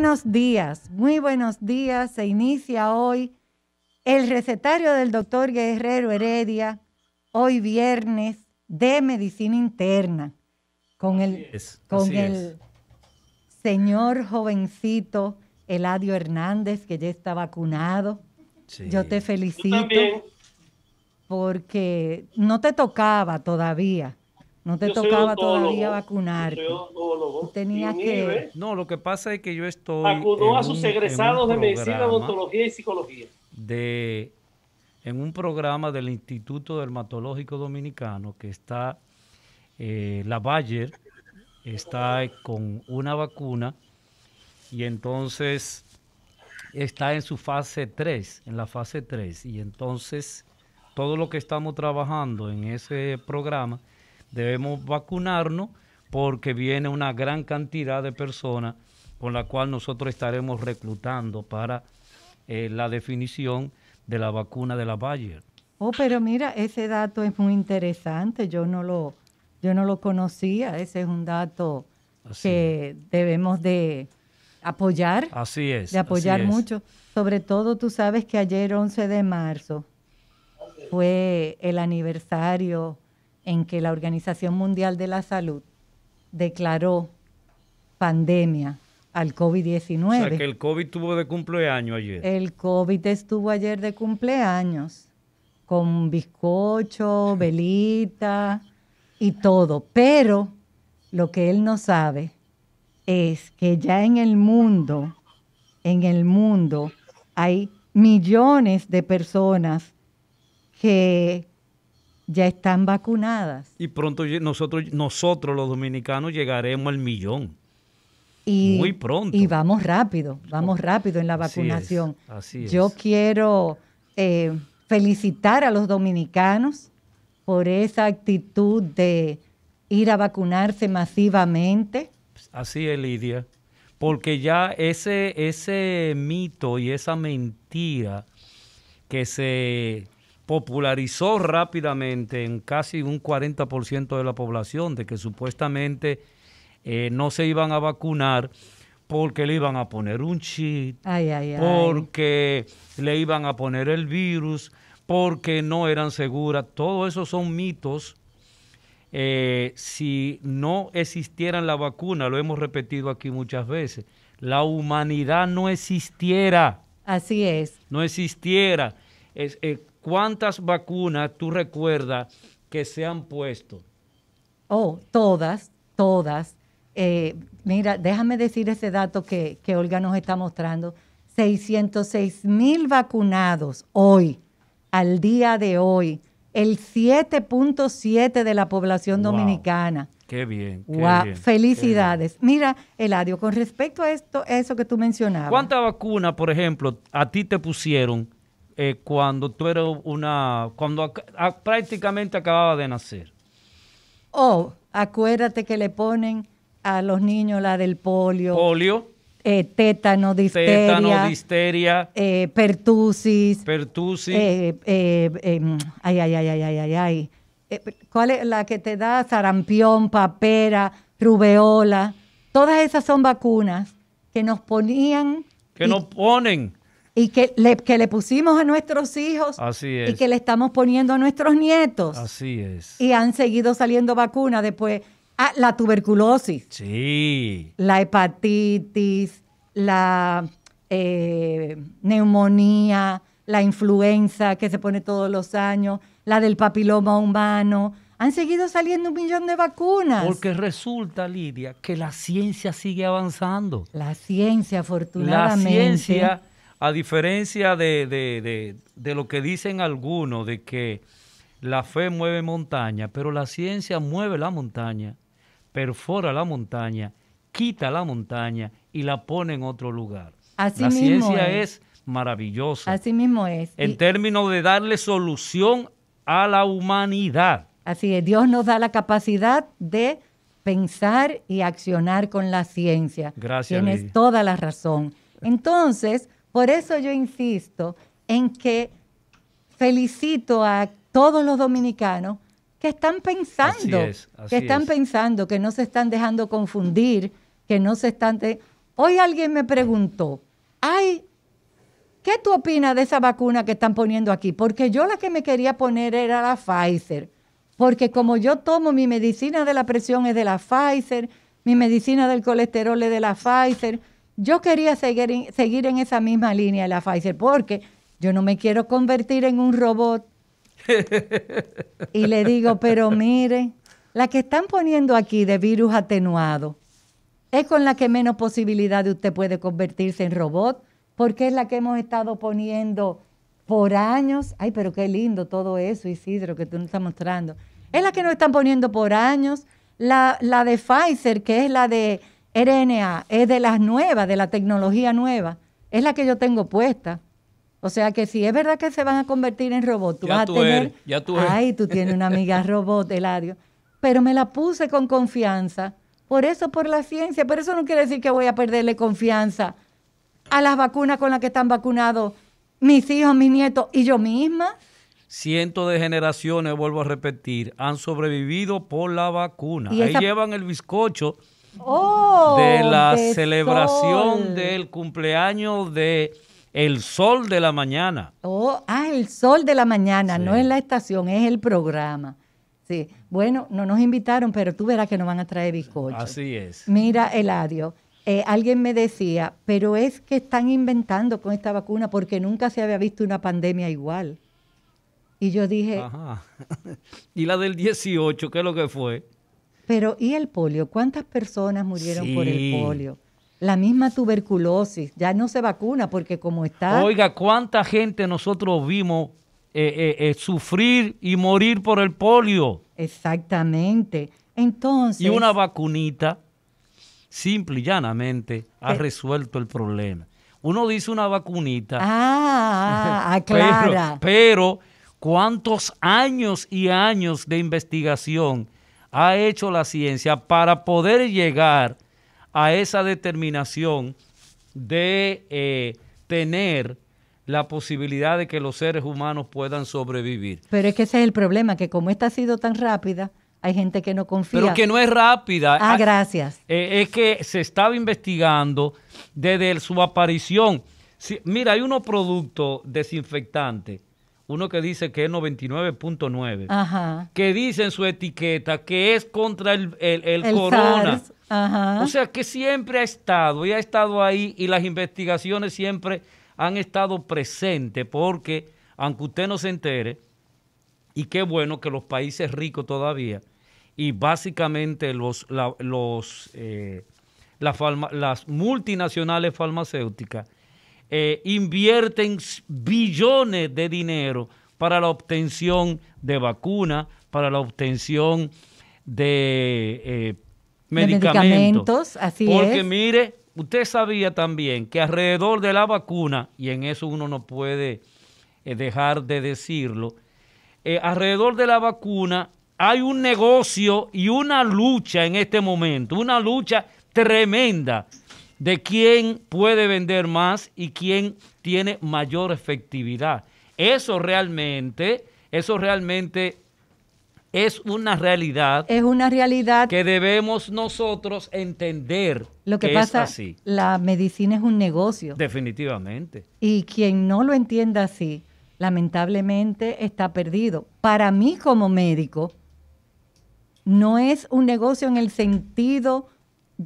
buenos días, muy buenos días. Se inicia hoy el recetario del doctor Guerrero Heredia, hoy viernes, de medicina interna, con el, con señor jovencito Eladio Hernández, que ya está vacunado. Yo te felicito porque no te tocaba todavía no te tocaba todavía vacunar. tenía que. No, lo que pasa es que yo estoy. Vacunó a sus egresados de medicina, odontología y psicología. De, en un programa del Instituto Dermatológico Dominicano que está. Eh, la Bayer está con una vacuna y entonces está en su fase 3, en la fase 3. Y entonces todo lo que estamos trabajando en ese programa debemos vacunarnos porque viene una gran cantidad de personas con la cual nosotros estaremos reclutando para eh, la definición de la vacuna de la Bayer. Oh, pero mira, ese dato es muy interesante. Yo no lo, yo no lo conocía. Ese es un dato que debemos de apoyar. Así es. De apoyar mucho. Sobre todo, tú sabes que ayer, 11 de marzo, fue el aniversario en que la Organización Mundial de la Salud declaró pandemia al COVID-19. O sea, que el COVID estuvo de cumpleaños ayer. El COVID estuvo ayer de cumpleaños, con bizcocho, velita y todo. Pero lo que él no sabe es que ya en el mundo, en el mundo, hay millones de personas que ya están vacunadas. Y pronto nosotros, nosotros los dominicanos llegaremos al millón. Muy pronto. Y vamos rápido, vamos rápido en la vacunación. Así Yo quiero eh, felicitar a los dominicanos por esa actitud de ir a vacunarse masivamente. Pues, así es, Lidia. Porque ya ese, ese mito y esa mentira que se popularizó rápidamente en casi un 40% de la población de que supuestamente eh, no se iban a vacunar porque le iban a poner un chip, porque le iban a poner el virus, porque no eran seguras. Todo esos son mitos. Eh, si no existiera la vacuna, lo hemos repetido aquí muchas veces, la humanidad no existiera. Así es. No existiera. Es, eh, ¿cuántas vacunas tú recuerdas que se han puesto? Oh, todas, todas. Eh, mira, déjame decir ese dato que, Olga nos está mostrando. 606 mil vacunados hoy, al día de hoy, el 7.7 de la población dominicana. Qué bien. Qué Felicidades. Mira, Eladio, con respecto a esto, eso que tú mencionabas. ¿Cuántas vacunas, por ejemplo, a ti te pusieron eh, cuando tú eras una, cuando prácticamente acababa de nacer. Oh, acuérdate que le ponen a los niños la del polio. Polio. Eh, tétano, disteria. Tétano, disteria. Eh, pertusis. Pertusis. Eh, em, ay, ay, ay, ay, ay, ay, ay. ¿Cuál es la que te da sarampión, papera, rubeola? Todas esas son vacunas que nos ponían. Que nos ponen y que le, pusimos a nuestros hijos Así y que le estamos poniendo a nuestros nietos. Así es. Y han seguido saliendo vacunas después. Ah, la tuberculosis. Sí. La hepatitis, la eh, neumonía, la influenza que se pone todos los años, la del papiloma humano. Han seguido saliendo un millón de vacunas. Porque resulta, Lidia, que la ciencia sigue avanzando. La ciencia, afortunadamente. La ciencia a diferencia de, lo que dicen algunos, de que la fe mueve montaña, pero la ciencia mueve la montaña, perfora la montaña, quita la montaña y la pone en otro lugar. Así la ciencia es. maravillosa. Así mismo es. En términos de darle solución a la humanidad. Así es, Dios nos da la capacidad de pensar y accionar con la ciencia. Gracias. Tienes toda la razón. Entonces, por eso yo insisto en que felicito a todos los dominicanos que están pensando, que están pensando, que no se están dejando confundir, que no se están... Hoy alguien me preguntó, ¿qué tú opinas de esa vacuna que están poniendo aquí? Porque yo la que me quería poner era la Pfizer, porque como yo tomo mi medicina de la presión es de la Pfizer, mi medicina del colesterol es de la Pfizer, yo quería seguir en, esa misma línea de la Pfizer porque yo no me quiero convertir en un robot. y le digo, pero miren, la que están poniendo aquí de virus atenuado es con la que menos posibilidad de usted puede convertirse en robot, porque es la que hemos estado poniendo por años. Ay, pero qué lindo todo eso, Isidro, que tú nos estás mostrando. Es la que nos están poniendo por años. La, la de Pfizer, que es la de RNA es de las nuevas, de la tecnología nueva, es la que yo tengo puesta. O sea que si es verdad que se van a convertir en robots, tú vas a tener. tú eres. Ay, tú tienes una amiga robot, Eladio. Pero me la puse con confianza. Por eso, por la ciencia. Pero eso no quiere decir que voy a perderle confianza a las vacunas con las que están vacunados mis hijos, mis nietos y yo misma. Cientos de generaciones, vuelvo a repetir, han sobrevivido por la vacuna. Ahí llevan el bizcocho Oh, de la celebración del cumpleaños de El Sol de la Mañana. Oh, ah, El Sol de la Mañana, no es la estación, es el programa. Sí. Bueno, no nos invitaron, pero tú verás que nos van a traer bizcochos. Así es. Mira, el eh, alguien me decía, pero es que están inventando con esta vacuna porque nunca se había visto una pandemia igual. Y yo dije... ¿Y la del 18 qué es lo que fue? Pero ¿y el polio? ¿Cuántas personas murieron por el polio? La misma tuberculosis, ya no se vacuna porque como está... Oiga, ¿cuánta gente nosotros vimos eh, eh, eh, sufrir y morir por el polio? Exactamente. Entonces... Y una vacunita, simple y llanamente, ha resuelto el problema. Uno dice una vacunita. Ah, aclara. pero ¿cuántos años y años de investigación? ha hecho la ciencia para poder llegar a esa determinación de eh, tener la posibilidad de que los seres humanos puedan sobrevivir. Pero es que ese es el problema, que como esta ha sido tan rápida, hay gente que no confía. Pero que no es rápida. Ah, gracias. Eh, es que se estaba investigando desde su aparición. mira, hay unos productos desinfectantes uno que dice que es 99.9, que dice en su etiqueta que es contra el, el, corona. O sea que siempre ha estado y ha estado ahí y las investigaciones siempre han estado presentes porque, aunque usted no se entere, y qué bueno que los países ricos todavía, y básicamente los, eh, las multinacionales farmacéuticas, eh, invierten billones de dinero para la obtención de vacunas, para la obtención de, eh, medicamentos. Porque mire, usted sabía también que alrededor de la vacuna, y en eso uno no puede eh, dejar de decirlo, alrededor de la vacuna hay un negocio y una lucha en este momento, una lucha tremenda de quién puede vender más y quién tiene mayor efectividad. Eso realmente, eso realmente es una realidad. Es una realidad que debemos nosotros entender. Lo que, pasa es así. La medicina es un negocio. Definitivamente. Y quien no lo entienda así, lamentablemente está perdido. Para mí como médico, no es un negocio en el sentido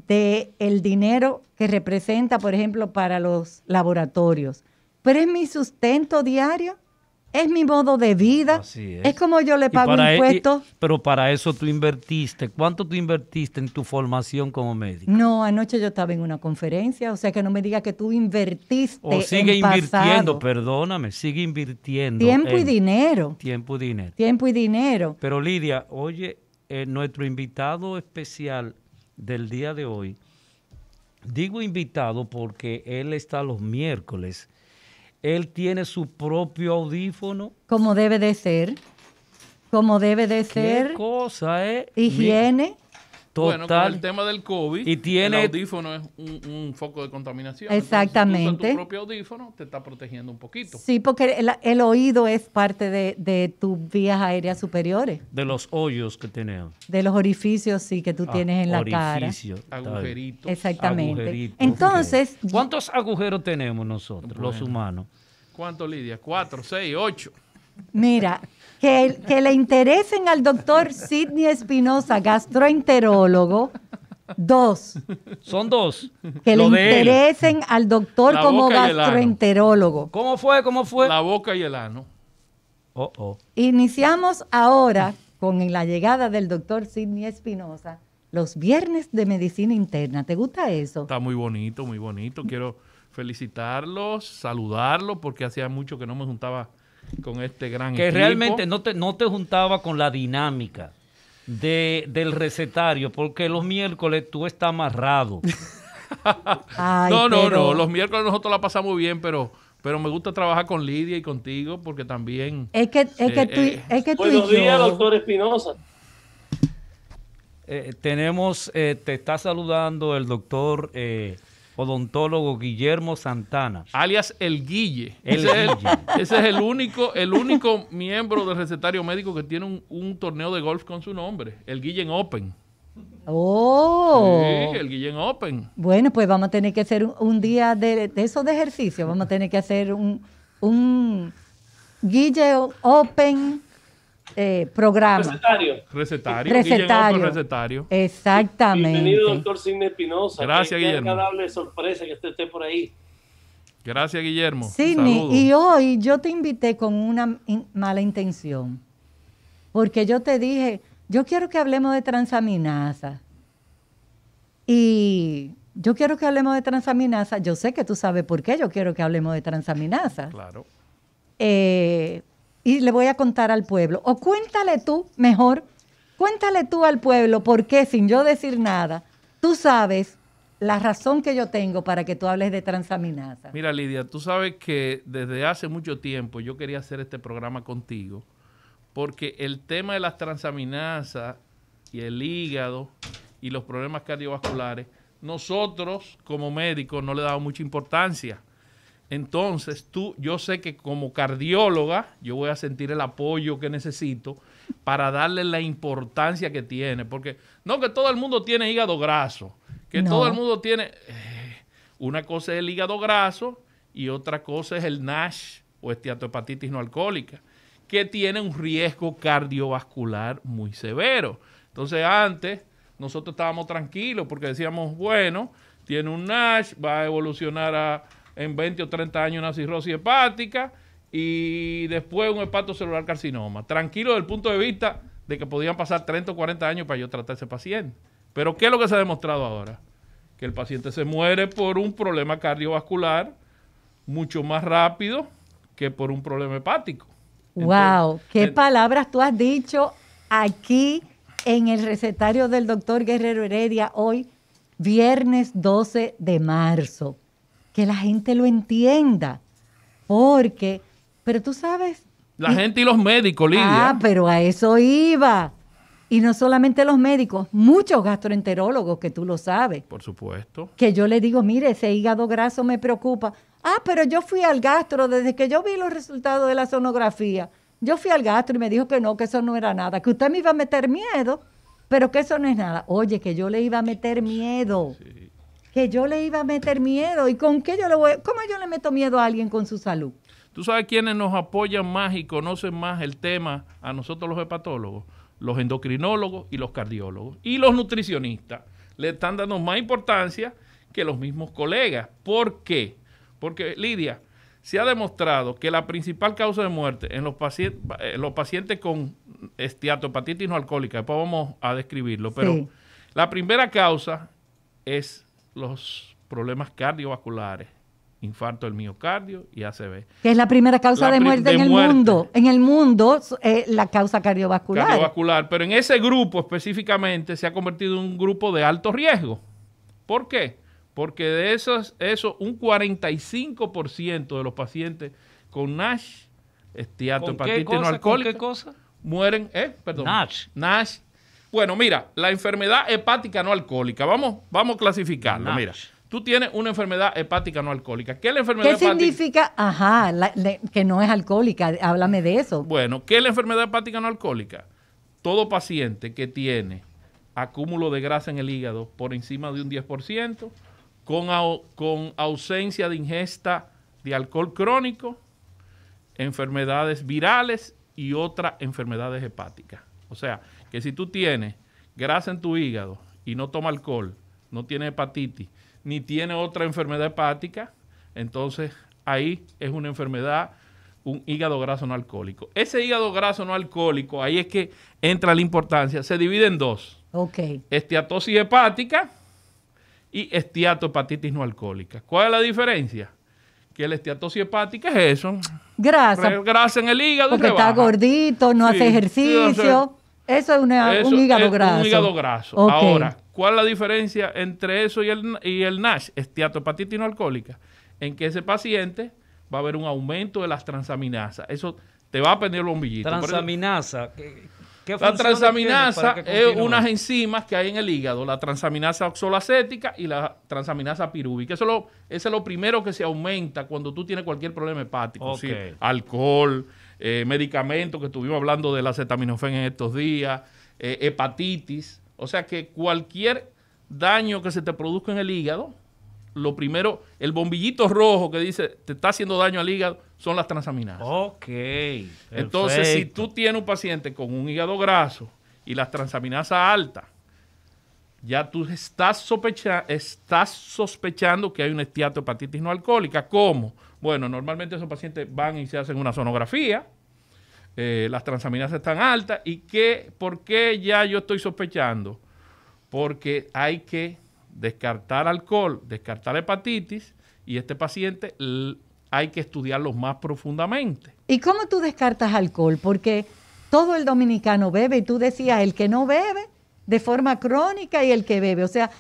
del el dinero que representa, por ejemplo, para los laboratorios. Pero es mi sustento diario, es mi modo de vida, es. como yo le pago e- impuestos. pero para eso tú invertiste. ¿Cuánto tú invertiste en tu formación como médico? No, anoche yo estaba en una conferencia, o sea que no me digas que tú invertiste. O sigue invirtiendo, perdóname, sigue invirtiendo. Tiempo y dinero. Tiempo y dinero. Tiempo y dinero. Pero Lidia, oye, eh, nuestro invitado especial del día de hoy, digo invitado porque él está los miércoles. Él tiene su propio audífono. Como debe de ser. Como debe de ser. cosa, ¿eh? Higiene. Total. Bueno, con el tema del COVID, y tiene... el audífono es un, foco de contaminación. Exactamente. Entonces, tu propio audífono te está protegiendo un poquito. Sí, porque el, oído es parte de, tus vías aéreas superiores. De los hoyos que tenemos. De los orificios, sí, que tú ah, tienes en la cara. Agujeritos. Exactamente. Entonces... ¿Cuántos agujeros tenemos nosotros, los humanos? ¿Cuántos, Lidia? ¿Cuatro, seis, ocho? Mira, que, le interesen al doctor Sidney Espinosa, gastroenterólogo. Dos. Son dos. Que le interesen al doctor como gastroenterólogo. ¿Cómo fue? ¿Cómo fue? La boca y el ano. Oh, oh. Iniciamos ahora con la llegada del doctor Sidney Espinosa los viernes de medicina interna. ¿Te gusta eso? Está muy bonito, muy bonito. Quiero felicitarlos, saludarlos, porque hacía mucho que no me juntaba con este gran que realmente no te, no te juntaba con la dinámica de, del recetario, porque los miércoles tú estás amarrado. no, no, no. Los miércoles nosotros la pasamos bien, pero, pero me gusta trabajar con Lidia y contigo porque también. Es que, eh, eh, tú, Buenos días, doctor Espinosa. Eh, tenemos, te está saludando el doctor odontólogo Guillermo Santana. Alias El Guille. ese, Es, el único, el único miembro del recetario médico que tiene un, torneo de golf con su nombre, el en Open. Oh. Sí, el Open. Bueno, pues vamos a tener que hacer un, día de, de esos de ejercicio. Vamos a tener que hacer un, un Guille Open eh, programa. Recetario. Recetario. Exactamente. Bienvenido, doctor Sidney Espinosa. Gracias, Guillermo. Qué agradable sorpresa que usted esté por ahí. Gracias, Guillermo. Sidney, y hoy yo te invité con una mala intención. Porque yo te dije, yo quiero que hablemos de transaminasa. Y yo quiero que hablemos de transaminasa. Yo sé que tú sabes por qué yo quiero que hablemos de transaminasa. Claro. Eh, y le voy a contar al pueblo. O cuéntale tú, mejor, cuéntale tú al pueblo porque sin yo decir nada, tú sabes la razón que yo tengo para que tú hables de transaminasa. Mira, Lidia, tú sabes que desde hace mucho tiempo yo quería hacer este programa contigo porque el tema de las transaminasas y el hígado y los problemas cardiovasculares, nosotros como médicos no le damos mucha importancia. Entonces, tú, yo sé que como cardióloga, yo voy a sentir el apoyo que necesito para darle la importancia que tiene. Porque no que todo el mundo tiene hígado graso, que todo el mundo tiene... Eh, una cosa es el hígado graso y otra cosa es el NASH o esteatohepatitis no alcohólica, que tiene un riesgo cardiovascular muy severo. Entonces, antes nosotros estábamos tranquilos porque decíamos, bueno, tiene un NASH, va a evolucionar a en 20 o 30 años una cirrosis hepática y después un hepatocelular carcinoma. Tranquilo desde el punto de vista de que podían pasar 30 o 40 años para yo tratar a ese paciente. Pero ¿qué es lo que se ha demostrado ahora? Que el paciente se muere por un problema cardiovascular mucho más rápido que por un problema hepático. ¡Wow! ¡Qué palabras tú has dicho aquí en el recetario del doctor Guerrero Heredia hoy, viernes 12 de marzo! que la gente lo entienda. Porque, pero tú sabes. La gente y los médicos, Lidia. Ah, pero a eso iba. Y no solamente los médicos, muchos gastroenterólogos, que tú lo sabes. Por supuesto. Que yo le digo, mire, ese hígado graso me preocupa. Ah, pero yo fui al gastro desde que yo vi los resultados de la sonografía. Yo fui al gastro y me dijo que no, que eso no era nada, que usted me iba a meter miedo, pero que eso no es nada. Oye, que yo le iba a meter miedo que yo le iba a meter miedo. ¿Y con qué yo le voy? ¿Cómo yo le meto miedo a alguien con su salud? ¿Tú sabes quiénes nos apoyan más y conocen más el tema a nosotros los hepatólogos? Los endocrinólogos y los cardiólogos. Y los nutricionistas. Le están dando más importancia que los mismos colegas. ¿Por qué? Porque, Lidia, se ha demostrado que la principal causa de muerte en los, pacientes, los pacientes con esteatohepatitis no alcohólica, después vamos a describirlo, pero la primera causa es los problemas cardiovasculares, infarto del miocardio y ACV. Que es la primera causa de muerte en el mundo. En el mundo eh, la causa cardiovascular. Cardiovascular, pero en ese grupo específicamente se ha convertido en un grupo de alto riesgo. ¿Por qué? Porque de esos, eso, un 45% de los pacientes con NASH, estiato, no alcohólico, mueren, eh, perdón, NASH. NASH bueno, mira, la enfermedad hepática no alcohólica, vamos, vamos a clasificarla, mira. Tú tienes una enfermedad hepática no alcohólica. ¿Qué la enfermedad significa? Ajá, que no es alcohólica. Háblame de eso. Bueno, ¿qué es la enfermedad hepática no alcohólica? Todo paciente que tiene acúmulo de grasa en el hígado por encima de un 10%, con, con ausencia de ingesta de alcohol crónico, enfermedades virales y otras enfermedades hepáticas. O sea, que si tú tienes grasa en tu hígado y no toma alcohol, no tiene hepatitis, ni tiene otra enfermedad hepática, entonces ahí es una enfermedad, un hígado graso no alcohólico. Ese hígado graso no alcohólico, ahí es que entra la importancia, se divide en dos. Ok. Esteatosis hepática y hepatitis no alcohólica. ¿Cuál es la diferencia? que la esteatosis hepática es eso. Grasa. grasa en el hígado. Porque está gordito, no hace ejercicio. Eso es un hígado graso. Un hígado graso. Ahora, ¿cuál es la diferencia entre eso y el, NASH, esteatohepatitis no alcohólica? En que ese paciente va a haber un aumento de las transaminasas. Eso te va a prender el bombillito. Transaminasa. ¿Qué, qué la transaminasa es unas enzimas que hay en el hígado, la transaminasa oxolacética y la transaminasa pirúvica. Eso, es lo, es lo primero que se aumenta cuando tú tienes cualquier problema hepático. Alcohol, eh, medicamentos que estuvimos hablando del acetaminofén en estos días, eh, hepatitis. O sea que cualquier daño que se te produzca en el hígado, lo primero, el bombillito rojo que dice te está haciendo daño al hígado, son las transaminasas. Ok. Entonces, si tú tienes un paciente con un hígado graso y las transaminasas altas, ya tú estás, estás sospechando que hay una estiato hepatitis no alcohólica. ¿Cómo? Bueno, normalmente esos pacientes van y se hacen una sonografía, eh, las transaminas están altas. ¿Y qué, por qué ya yo estoy sospechando? Porque hay que descartar alcohol, descartar hepatitis y este paciente hay que estudiarlo más profundamente. ¿Y cómo tú descartas alcohol? Porque todo el dominicano bebe y tú decías el que no bebe de forma crónica y el que bebe. O sea,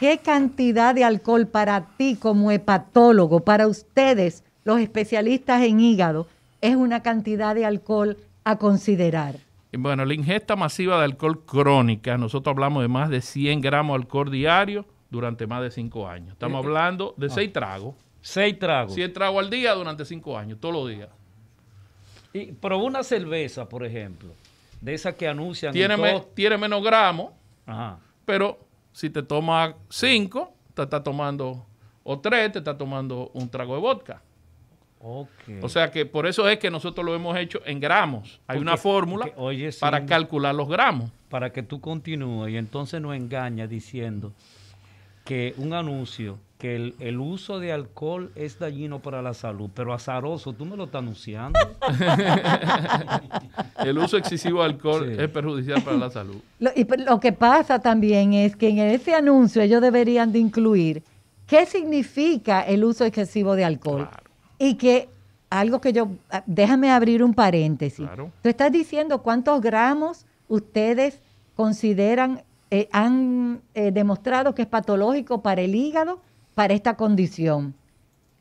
¿qué cantidad de alcohol para ti como hepatólogo, para ustedes los especialistas en hígado, es una cantidad de alcohol a considerar. Bueno, la ingesta masiva de alcohol crónica, nosotros hablamos de más de 100 gramos de alcohol diario durante más de 5 años. Estamos eh, eh. hablando de 6 ah. tragos. 6 tragos. 100 tragos al día durante 5 años, todos los días. Y, pero una cerveza, por ejemplo, de esas que anuncian. Tiene, menos gramos, pero si te tomas 5, te está tomando, o 3, te está tomando un trago de vodka. O sea que por eso es que nosotros lo hemos hecho en gramos. Hay una fórmula para calcular los gramos. Para que tú continúes y entonces no engañas diciendo que un anuncio que el, uso de alcohol es dañino para la salud, pero azaroso, tú me lo estás anunciando. el uso excesivo de alcohol es perjudicial para la salud. y lo que pasa también es que en ese anuncio ellos deberían de incluir qué significa el uso excesivo de alcohol. Y que algo que yo, ah, déjame abrir un paréntesis. Tú estás diciendo cuántos gramos ustedes consideran, eh, han eh, demostrado que es patológico para el hígado, para esta condición.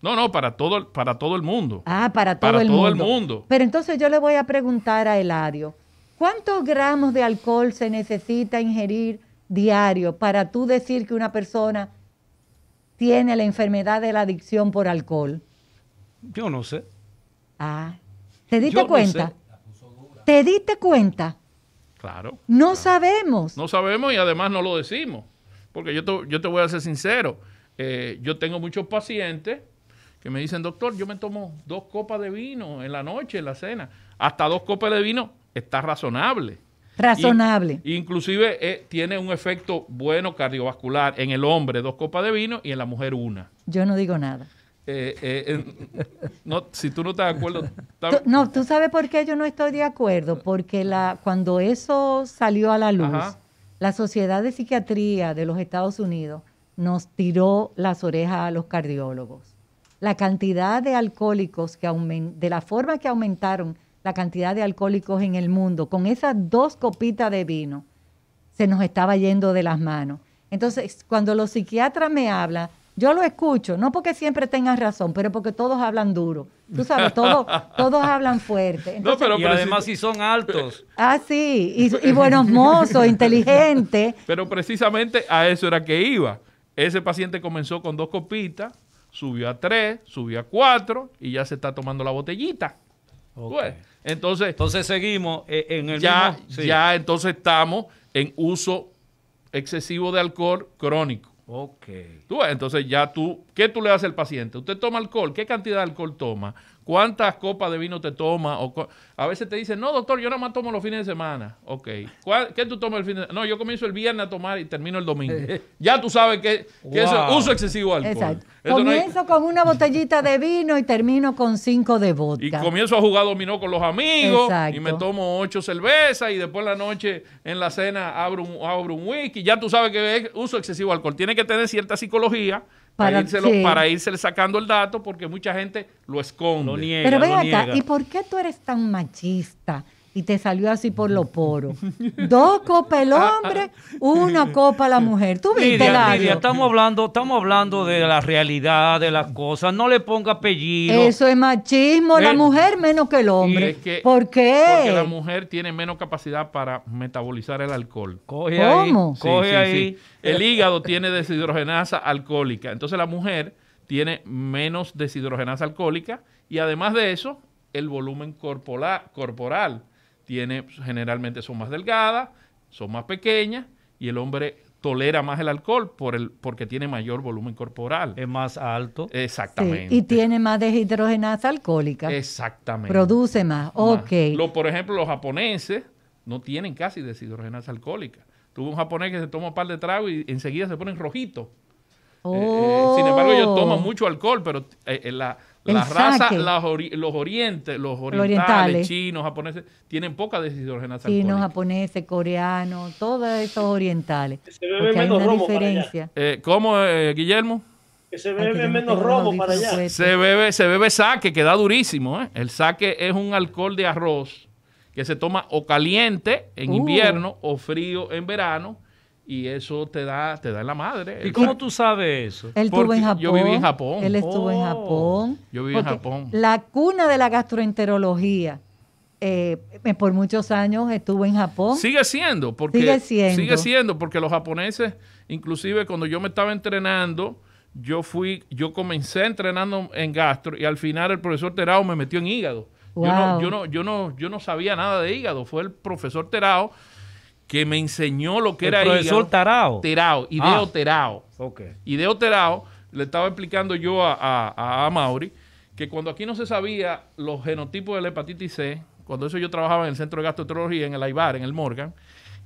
No, no, para todo, para todo el mundo. Ah, para todo, para todo el mundo. Pero entonces yo le voy a preguntar a Eladio, ¿cuántos gramos de alcohol se necesita ingerir diario para tú decir que una persona tiene la enfermedad de la adicción por alcohol? Yo no sé. Ah, ¿te diste cuenta? ¿Te diste cuenta? Claro. No sabemos. No sabemos y además no lo decimos. Porque yo te, yo te voy a ser sincero. Eh, yo tengo muchos pacientes que me dicen, doctor, yo me tomo dos copas de vino en la noche, en la cena. Hasta dos copas de vino está razonable. Razonable. inclusive eh, tiene un efecto bueno cardiovascular en el hombre, dos copas de vino, y en la mujer una. Yo no digo nada. Eh, eh, no, si tú no estás de acuerdo... No, tú sabes por qué yo no estoy de acuerdo, porque la, cuando eso salió a la luz, la Sociedad de Psiquiatría de los Estados Unidos nos tiró las orejas a los cardiólogos. La cantidad de alcohólicos que de la forma que aumentaron la cantidad de alcohólicos en el mundo, con esas dos copitas de vino, se nos estaba yendo de las manos. Entonces, cuando los psiquiatras me hablan yo lo escucho, no porque siempre tengan razón, pero porque todos hablan duro. Tú sabes, todos, todos hablan fuerte. no, pero, y además si son altos. Ah, sí, y, buenos mozos, inteligentes. Pero precisamente a eso era que iba. Ese paciente comenzó con dos copitas, subió a tres, subió a cuatro y ya se está tomando la botellita. Pues, entonces, entonces seguimos eh, en el mismo, ya entonces estamos en uso excesivo de alcohol crónico. Ok. Tú, entonces ya tú, ¿qué tú le das al paciente? Usted toma alcohol, ¿qué cantidad de alcohol toma? ¿Cuántas copas de vino te tomas? a veces te dicen, no, doctor, yo nada más tomo los fines de semana. Ok. ¿Qué tú tomas el fin de semana? No, yo comienzo el viernes a tomar y termino el domingo. Eh. ya tú sabes que, es uso excesivo de alcohol. comienzo con una botellita de vino y termino con cinco de vodka. Y comienzo a jugar dominó con los amigos y me tomo ocho cervezas y después la noche en la cena abro un, abro un whisky. Ya tú sabes que es uso excesivo de alcohol. Tiene que tener cierta psicología para, írselo, irse sacando el dato porque mucha gente lo esconde. Pero ven acá, ¿y por qué tú eres tan machista? y te salió así por los poros. Dos copas el hombre, una copa la mujer. ¿Tú viste, la. estamos hablando, estamos hablando de la realidad de las cosas. No le ponga apellido. Eso es machismo. la eh, mujer menos que el hombre. ¿Por qué? Porque la mujer tiene menos capacidad para metabolizar el alcohol. Coge ¿Cómo? coge ahí. El hígado tiene deshidrogenasa alcohólica. Entonces la mujer tiene menos deshidrogenasa alcohólica y además de eso, el volumen corporal tiene, pues, generalmente son más delgadas, son más pequeñas y el hombre tolera más el alcohol por el, porque tiene mayor volumen corporal. Es más alto. Exactamente. y tiene más deshidrogenasa alcohólica. Exactamente. Produce más. Ok. por ejemplo, los japoneses no tienen casi deshidrogenasa alcohólica. Tuve un japonés que se toma un par de tragos y enseguida se ponen rojitos. Eh, eh, sin embargo, ellos toman oh. mucho alcohol, pero en eh, la, la raza, las los orientes, los orientales, chinos, japoneses, tienen poca deshidrogenación. Chinos, japoneses, coreanos, todos esos orientales. Se bebe menos eh, ¿Cómo, eh, Guillermo? Que se bebe menos robo para allá. Se bebe, se bebe saque, que da durísimo. ¿eh? El saque es un alcohol de arroz que se toma o caliente en uh. invierno o frío en verano y eso te da te da la madre. ¿Y cómo tú sabes eso? Yo viví en Japón. Él estuvo en oh. Japón. Yo viví en Japón. La cuna de la gastroenterología. Eh, por muchos años estuvo en Japón. Sigue siendo, porque sigue siendo. porque los japoneses, inclusive cuando yo me estaba entrenando, yo fui, yo comencé entrenando en gastro y al final el profesor Terao me metió en hígado. Yo, no, yo, no, yo, no, yo no sabía nada de hígado, fue el profesor Terao que me enseñó lo que era el hígado, Tarao. Terao, Ideo ah. Ideo le estaba explicando yo a, a, Mauri que cuando aquí no se sabía los genotipos de la hepatitis C, cuando eso yo trabajaba en el Centro de Gastroenterología, en el AIBAR, en el Morgan,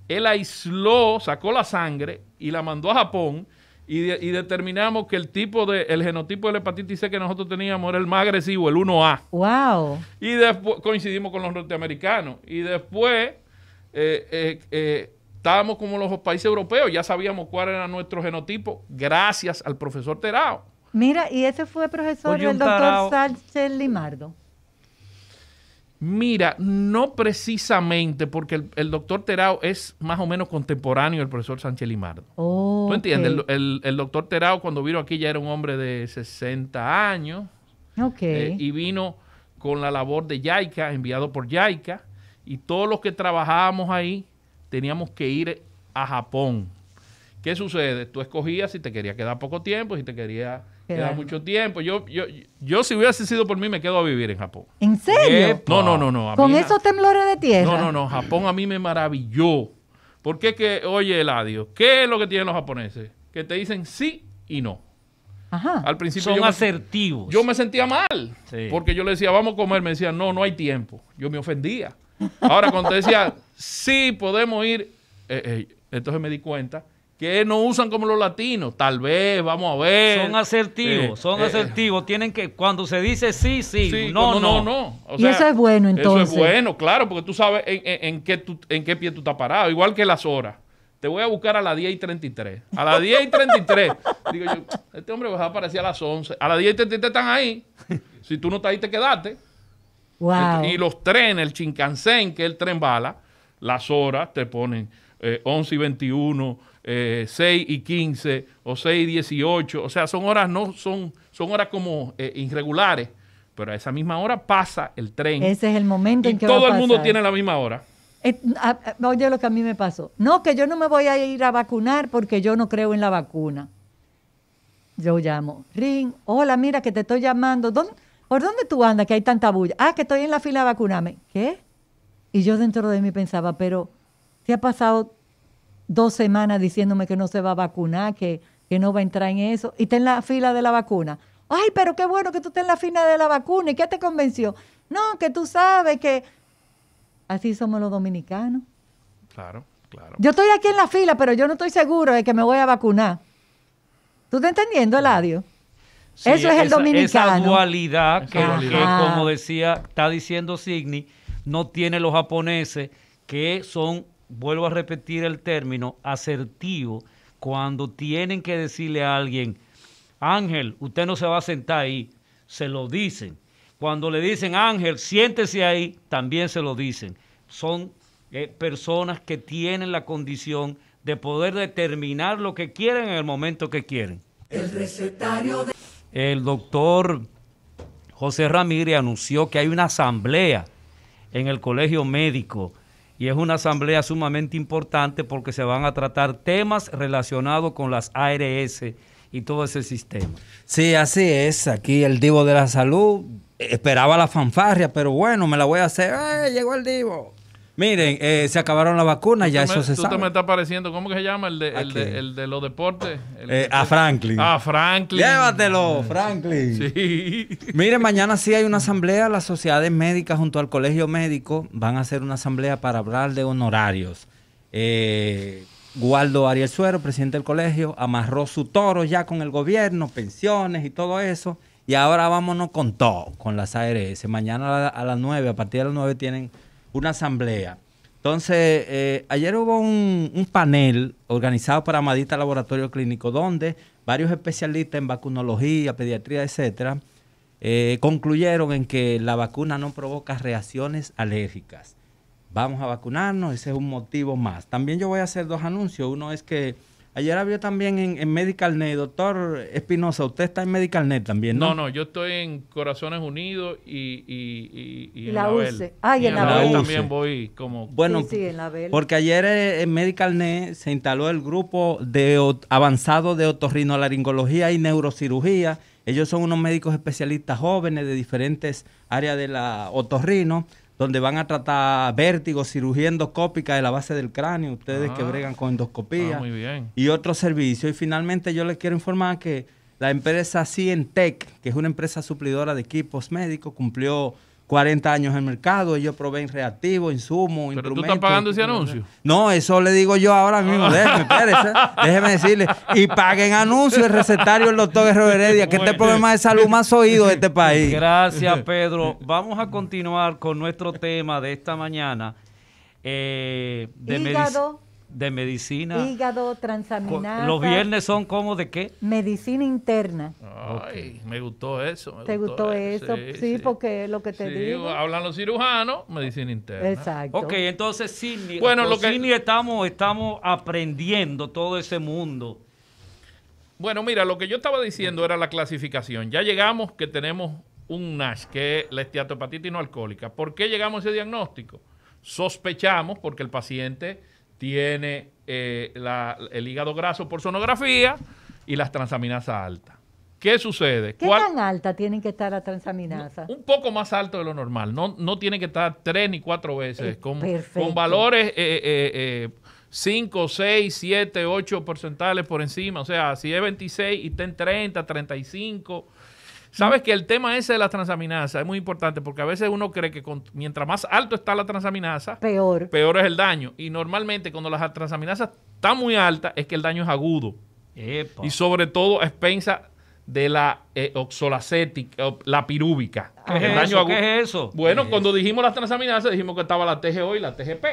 él aisló, sacó la sangre y la mandó a Japón y, determinamos que el tipo de, el genotipo de la hepatitis C que nosotros teníamos era el más agresivo, el 1A. ¡Wow! Y después coincidimos con los norteamericanos. Y después eh, eh, eh, estábamos como los países europeos, ya sabíamos cuál era nuestro genotipo, gracias al profesor Terao. Mira, y ese fue profesor el doctor Sánchez Limardo. Mira, no precisamente, porque el, doctor Terao es más o menos contemporáneo del profesor Sánchez Limardo. ¿Tú entiendes? El, doctor Terao cuando vino aquí ya era un hombre de 60 años. y vino con la labor de Yaica, enviado por Yaica y todos los que trabajábamos ahí teníamos que ir a Japón. ¿Qué sucede? Tú escogías si te quería quedar poco tiempo, si te quería quedar mucho tiempo. Yo, yo, yo, si hubiese sido por mí, me quedo a vivir en Japón. ¿En serio? no, no, no, no. Con eso esos temblores de tierra. No, no, no. Japón a mí me maravilló. Porque que, oye, Eladio, ¿qué es lo que tienen los japoneses? Que te dicen sí y no. Ajá. Al principio Son asertivos. yo me sentía mal. Porque yo le decía, vamos a comer. Me decían, no, no hay tiempo. Yo me ofendía. Ahora, cuando te decía, sí, podemos ir, eh, eh, entonces me di cuenta que no usan como los latinos. Tal vez, vamos a ver. Son asertivos, eh, son asertivos. Tienen que, cuando se dice sí, sí, no, no, no. y eso es bueno entonces. Eso es bueno, claro, porque tú sabes en, qué, en qué pie tú estás parado. Igual que las horas. Te voy a buscar a las 10 y 33. A las 10 y 33. Digo yo, este hombre va a aparecer a las 11. A las 10 y 33 están ahí. Si tú no estás ahí, te quedaste. Y los trenes, el Chincansen que el tren bala, las horas te ponen 11 eh, y 21, 6 eh, y 15 o 6 y 18. O sea, son horas, no, son, son horas como eh, irregulares, pero a esa misma hora pasa el tren. Ese es el momento en que todo va a pasar. el mundo tiene la misma hora. Oye, lo que a mí me pasó. No, que yo no me voy a ir a vacunar porque yo no creo en la vacuna. Yo llamo, Ring, hola, mira que te estoy llamando. ¿Dónde? ¿por dónde tú andas que hay tanta bulla? Ah, que estoy en la fila a vacunarme. ¿Qué? Y yo dentro de mí pensaba, pero te ha pasado dos semanas diciéndome que no se va a vacunar, que, que no va a entrar en eso, y está en la fila de la vacuna. Ay, pero qué bueno que tú estés en la fila de la vacuna. ¿Y qué te convenció? No, que tú sabes que así somos los dominicanos. Claro, claro. Yo estoy aquí en la fila, pero yo no estoy seguro de que me voy a vacunar. ¿Tú estás entendiendo, Eladio? Eso es el dominicano. Esa dualidad que, como ah. decía, está diciendo Signi, no tiene los japoneses que son, vuelvo a repetir el término, asertivos cuando tienen que decirle a alguien, Ángel, usted no se va a sentar ahí, se lo dicen. Cuando le dicen, Ángel, siéntese ahí, también se lo dicen. Son eh, personas que tienen la condición de poder determinar lo que quieren en el momento que quieren. El recetario de el doctor José Ramírez anunció que hay una asamblea en el Colegio Médico y es una asamblea sumamente importante porque se van a tratar temas relacionados con las ARS y todo ese sistema. Sí, así es. Aquí el Divo de la Salud esperaba la fanfarria, pero bueno, me la voy a hacer. ¡Ay, llegó el Divo! Miren, eh, se acabaron las vacunas, ya eso se sabe. Tú me está pareciendo, ¿cómo que se llama? El de, los deportes. Eh, a Franklin. A Franklin. Llévatelo, Franklin. Sí. Miren, mañana sí hay una asamblea, las sociedades médicas junto al colegio médico van a hacer una asamblea para hablar de honorarios. Eh, Waldo Ariel Suero, presidente del colegio, amarró su toro ya con el gobierno, pensiones y todo eso. Y ahora vámonos con todo, con las ARS. Mañana a, a las 9, a partir de las 9 tienen una asamblea. Entonces, eh, ayer hubo un, panel organizado para Amadita Laboratorio Clínico, donde varios especialistas en vacunología, pediatría, etcétera, eh, concluyeron en que la vacuna no provoca reacciones alérgicas. Vamos a vacunarnos, ese es un motivo más. También yo voy a hacer dos anuncios. Uno es que Ayer había también en, en MedicalNet, doctor Espinosa, usted está en MedicalNet también, ¿no? No, no, yo estoy en Corazones Unidos y, en la, UCE. Ah, y en, la, también voy como... Bueno, sí, en la porque ayer eh, en MedicalNet se instaló el grupo de avanzado de otorrinolaringología y neurocirugía. Ellos son unos médicos especialistas jóvenes de diferentes áreas de la otorrino donde van a tratar vértigo, cirugía endoscópica de la base del cráneo, ustedes que ah. bregan con endoscopía ah, bien. y otros servicio. Y finalmente yo les quiero informar que la empresa Cientec, e que es una empresa suplidora de equipos médicos, cumplió 40 años en el mercado, ellos proveen reactivo, insumos, ¿Pero tú estás pagando ese anuncio? No, eso le digo yo ahora mismo, ah. déjeme, déjeme decirle. Y paguen anuncios el recetario del doctor Guerrero Heredia, que este problema de salud más oído de este país. Gracias, Pedro. Vamos a continuar con nuestro tema de esta mañana. Eh, Hígado de medicina. Hígado, transaminas. Los viernes son como de qué? Medicina interna. Ay, me gustó eso. ¿Te gustó, eso? Sí, porque lo que te sí, digo. Hablan los cirujanos, medicina interna. Exacto. Ok, entonces Sidney, bueno, lo que... Sidney estamos, estamos aprendiendo todo ese mundo. Bueno, mira, lo que yo estaba diciendo era la clasificación. Ya llegamos que tenemos un NASH, que es la esteatopatitis no alcohólica. ¿Por qué llegamos a ese diagnóstico? Sospechamos porque el paciente tiene eh, el hígado graso por sonografía y las transaminasas altas. ¿Qué sucede? ¿Qué tan alta tienen que estar las transaminasas? Un poco más alto de lo normal. No, no tiene que estar tres ni cuatro veces. con, con, valores 5, 6, 7, 8 porcentales por encima. O sea, si es 26 y está en 30, 35 Sabes que el tema ese de la transaminasa es muy importante porque a veces uno cree que mientras más alto está la transaminasa, peor. es el daño. Y normalmente cuando las transaminasas están muy altas es que el daño es agudo. Y sobre todo a expensa de la oxalacética, eh, oxolacética, la pirúbica. ¿Qué, es eso? Bueno, cuando dijimos las transaminasas dijimos que estaba la TGO y la TGP.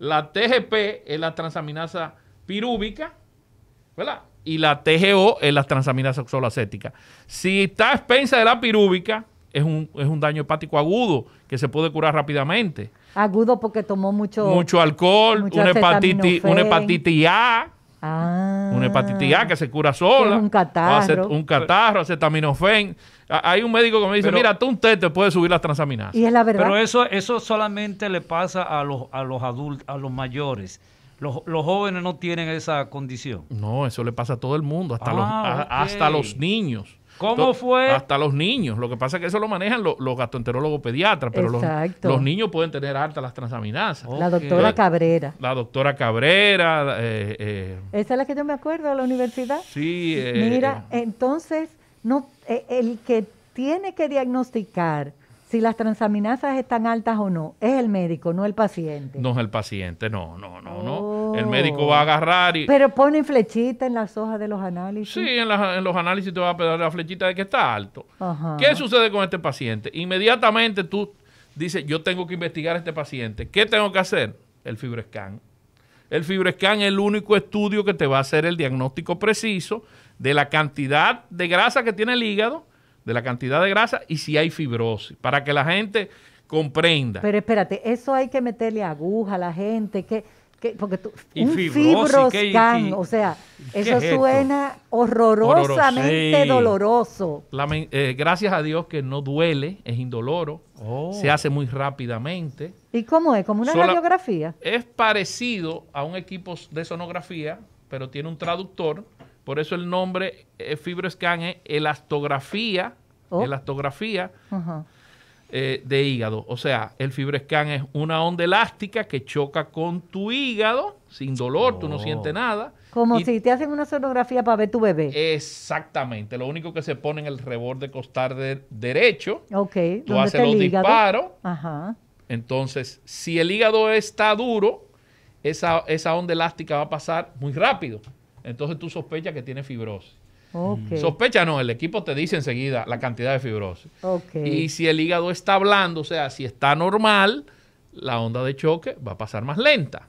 La TGP es la transaminasa pirúbica, ¿verdad? y la TGO es la transaminas oxalacética. Si está expensa de la pirúvica, es un, es un daño hepático agudo que se puede curar rápidamente. Agudo porque tomó mucho... Mucho alcohol, una, hepatitis, una hepatitis A. Ah. una hepatitis A que se cura sola. Un catarro. un catarro, acetaminofén. Hay un médico que me dice, mira, tú un te puede subir las transaminas. Y es la verdad. Pero eso, eso solamente le pasa a los, a los adultos, a los mayores. Los, jóvenes no tienen esa condición. No, eso le pasa a todo el mundo, hasta, ah, los, hasta los niños. ¿Cómo fue? Hasta los niños. Lo que pasa es que eso lo manejan los, gastroenterólogos pediatras, pero los, niños pueden tener alta las transaminasas. La doctora Cabrera. La, doctora Cabrera. Eh, eh. Esa es la que yo me acuerdo de la universidad. Sí. Eh, Mira, entonces, no, el que tiene que diagnosticar si las transaminasas están altas o no. Es el médico, no el paciente. No es el paciente, no, no, no, no. El oh. médico va a agarrar y... Pero pone flechita en las hojas de los análisis. Sí, en, los análisis te va a pegar la flechita de que está alto. ¿Qué sucede con este paciente? Inmediatamente tú dices, yo tengo que investigar a este paciente. ¿Qué tengo que hacer? El fibroscan. El fibroscan es el único estudio que te va a hacer el diagnóstico preciso de la cantidad de grasa que tiene el hígado de la cantidad de grasa y si hay fibrosis, para que la gente comprenda. Pero espérate, eso hay que meterle aguja a la gente, que, porque tú, un o sea, eso suena horrorosamente doloroso. Eh, gracias a Dios que no duele, es indoloro, oh. se hace muy rápidamente. ¿Y cómo es? ¿Como una radiografía? Es parecido a un equipo de sonografía, pero tiene un traductor por eso el nombre eh, FibroScan es elastografía, oh. elastografía eh, de hígado. O sea, el FibroScan es una onda elástica que choca con tu hígado sin dolor, tú no oh. sientes nada. Como si te hacen una sonografía para ver tu bebé. Exactamente. Lo único que se pone en el reborde costar derecho. Ok. Tú haces los disparos. Ajá. Entonces, si el hígado está duro, esa, esa onda elástica va a pasar muy rápido entonces tú sospechas que tiene fibrosis. Okay. Mm. Sospecha no, el equipo te dice enseguida la cantidad de fibrosis. Y si el hígado está blando, o sea, si está normal, la onda de choque va a pasar más lenta.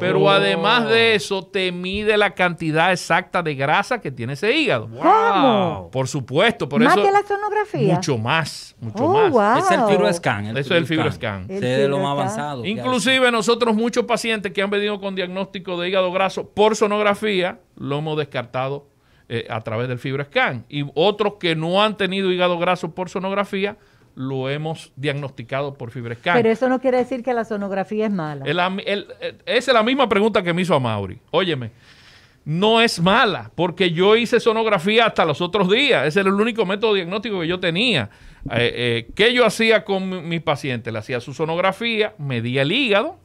Pero oh. además de eso, te mide la cantidad exacta de grasa que tiene ese hígado. Wow. Por supuesto, por eso. que la sonografía? Mucho más, mucho oh, más. Es el fibroscan. eso es el fibroscan. Es de lo más avanzado. Inclusive nosotros muchos pacientes que han venido con diagnóstico de hígado graso por sonografía, lo hemos descartado eh, a través del fibroscan. Y otros que no han tenido hígado graso por sonografía, lo hemos diagnosticado por fibrescan. Pero eso no quiere decir que la sonografía es mala. esa es la misma pregunta que me hizo a Mauri. Óyeme, no es mala, porque yo hice sonografía hasta los otros días. Ese era el único método diagnóstico que yo tenía. que eh, eh, ¿Qué yo hacía con mi, mis pacientes? Le hacía su sonografía, medía el hígado,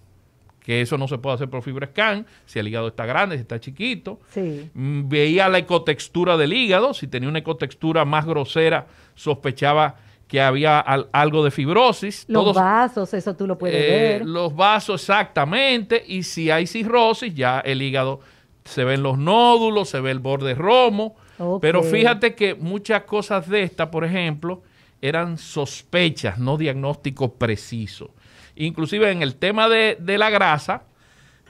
que eso no se puede hacer por Fibrescan si el hígado está grande, si está chiquito. Sí. Mm, veía la ecotextura del hígado, si tenía una ecotextura más grosera, sospechaba que había algo de fibrosis. Los vasos, eso tú lo puedes eh, ver. Los vasos, exactamente. Y si hay cirrosis, ya el hígado se ven los nódulos, se ve el borde romo. Pero fíjate que muchas cosas de estas, por ejemplo, eran sospechas, no diagnóstico preciso. Inclusive en el tema de, de la grasa,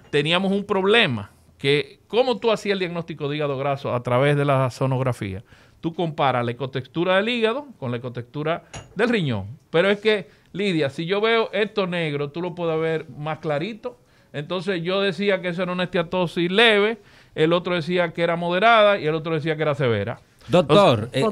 teníamos un problema, que cómo tú hacías el diagnóstico de hígado graso a través de la sonografía tú comparas la ecotextura del hígado con la ecotextura del riñón. Pero es que, Lidia, si yo veo esto negro, tú lo puedes ver más clarito. Entonces yo decía que eso era una esteatosis leve, el otro decía que era moderada y el otro decía que era severa. Doctor, eh,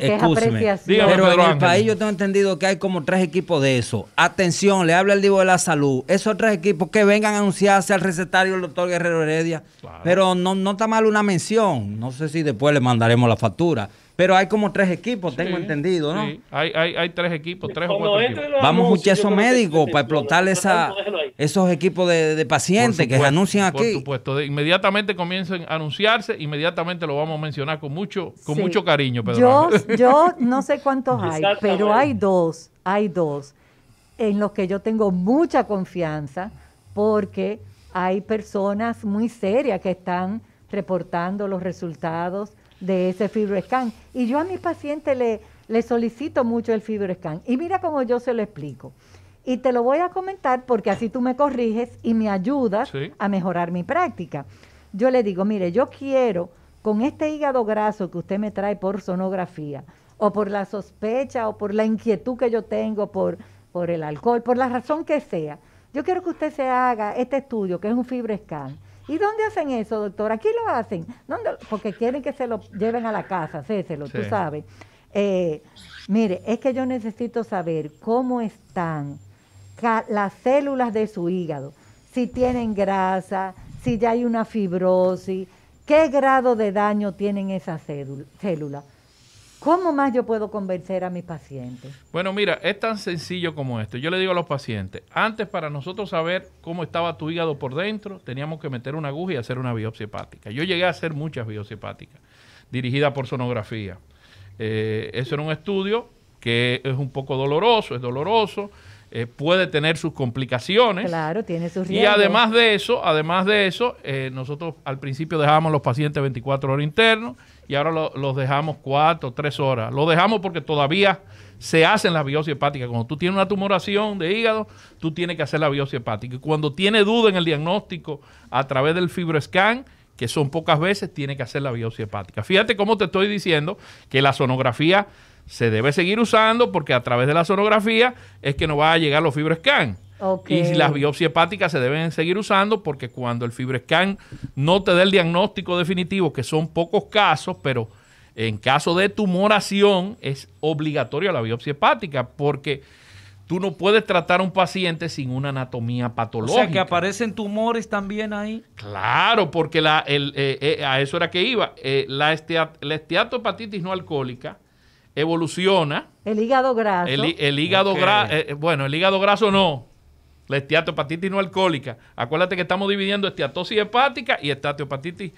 pero en el país yo tengo entendido que hay como tres equipos de eso. Atención, le habla el Divo de la Salud. Esos tres equipos que vengan a anunciarse al recetario del doctor Guerrero Heredia. Pero no, no está mal una mención. No sé si después le mandaremos la factura. Pero hay como tres equipos, tengo entendido, ¿no? Sí. Hay, hay, hay, tres equipos, tres o cuatro Vamos a un médico para explotar esa, esos equipos de, pacientes que se anuncian aquí. Por supuesto, inmediatamente comiencen a anunciarse, inmediatamente lo vamos a mencionar con mucho, con mucho cariño, Pedro. Yo, yo no sé cuántos hay, pero hay dos, hay dos en los que yo tengo mucha confianza porque hay personas muy serias que están reportando los resultados de ese fibroscan. Y yo a mis pacientes le, le solicito mucho el fibroscan. Y mira cómo yo se lo explico. Y te lo voy a comentar porque así tú me corriges y me ayudas a mejorar mi práctica. Yo le digo, mire, yo quiero con este hígado graso que usted me trae por sonografía, o por la sospecha, o por la inquietud que yo tengo por, por el alcohol, por la razón que sea, yo quiero que usted se haga este estudio, que es un fibroscan, ¿Y dónde hacen eso, doctor? Aquí lo hacen. ¿Dónde? Porque quieren que se lo lleven a la casa, céselo, tú sabes. Eh, mire, es que yo necesito saber cómo están las células de su hígado, si tienen grasa, si ya hay una fibrosis, qué grado de daño tienen esas células ¿Cómo más yo puedo convencer a mis pacientes? Bueno, mira, es tan sencillo como esto. Yo le digo a los pacientes, antes para nosotros saber cómo estaba tu hígado por dentro, teníamos que meter una aguja y hacer una biopsia hepática. Yo llegué a hacer muchas biopsias hepáticas, dirigidas por sonografía. Eh, eso era un estudio que es un poco doloroso, es doloroso. Eh, puede tener sus complicaciones. Claro, tiene sus riesgos. Y además de eso, además de eso, eh, nosotros al principio dejábamos los pacientes 24 horas internos y ahora los dejamos 4, 3 horas. Lo dejamos porque todavía se hacen las biopsias hepáticas. Cuando tú tienes una tumoración de hígado, tú tienes que hacer la biopsia hepática. Y cuando tiene duda en el diagnóstico a través del fibroscan, que son pocas veces, tiene que hacer la biopsia hepática. Fíjate cómo te estoy diciendo que la sonografía se debe seguir usando porque a través de la sonografía es que no va a llegar los fibroscan. Y las biopsias hepáticas se deben seguir usando porque cuando el fibroscan no te dé el diagnóstico definitivo, que son pocos casos, pero en caso de tumoración es obligatorio la biopsia hepática porque tú no puedes tratar a un paciente sin una anatomía patológica. O sea, que aparecen tumores también ahí. Claro, porque la, el, eh, eh, a eso era que iba. Eh, la, esteat no alcohólica evoluciona. El hígado graso. El, hígado eh, eh, bueno, el hígado graso no. La esteatohepatitis no alcohólica. Acuérdate que estamos dividiendo esteatosis hepática y esteatohepatitis,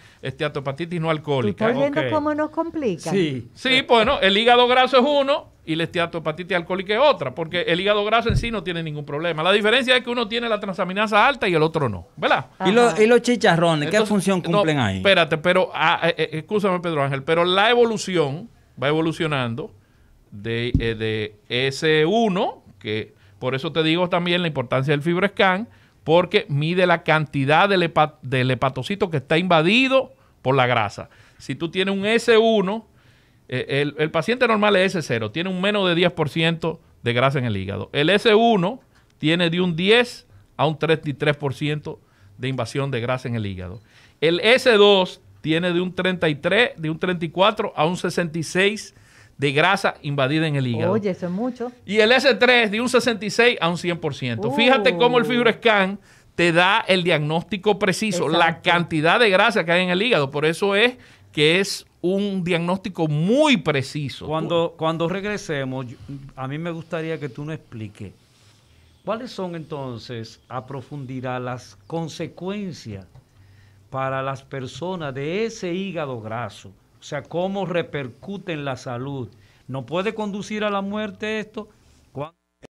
no alcohólica. ¿Estás viendo cómo nos complica? Sí. Sí, bueno, el hígado graso es uno y la esteatohepatitis alcohólica es otra, porque el hígado graso en sí no tiene ningún problema. La diferencia es que uno tiene la transaminasa alta y el otro no, ¿verdad? ¿Y, los chicharrones? ¿Qué función cumplen ahí? Espérate, pero, ah, eh, Pedro Ángel, pero la evolución va evolucionando de, eh, S1, que por eso te digo también la importancia del FibroScan, porque mide la cantidad del, hepatocito que está invadido por la grasa. Si tú tienes un S1, eh, el, el, paciente normal es S0, tiene un menos de 10% de grasa en el hígado. El S1 tiene de un 10 a un 33% de invasión de grasa en el hígado. El S2 tiene de un 33, de un 34 a un 66 de grasa invadida en el hígado. Oye, eso es mucho. Y el S3 de un 66 a un 100%. Fíjate cómo el uh. FibroScan te da el diagnóstico preciso, la cantidad de grasa que hay en el hígado. Por eso es que es un diagnóstico muy preciso. Cuando, cuando regresemos, a mí me gustaría que tú nos expliques cuáles son entonces a profundidad las consecuencias para las personas de ese hígado graso. O sea, cómo repercute en la salud. ¿No puede conducir a la muerte esto?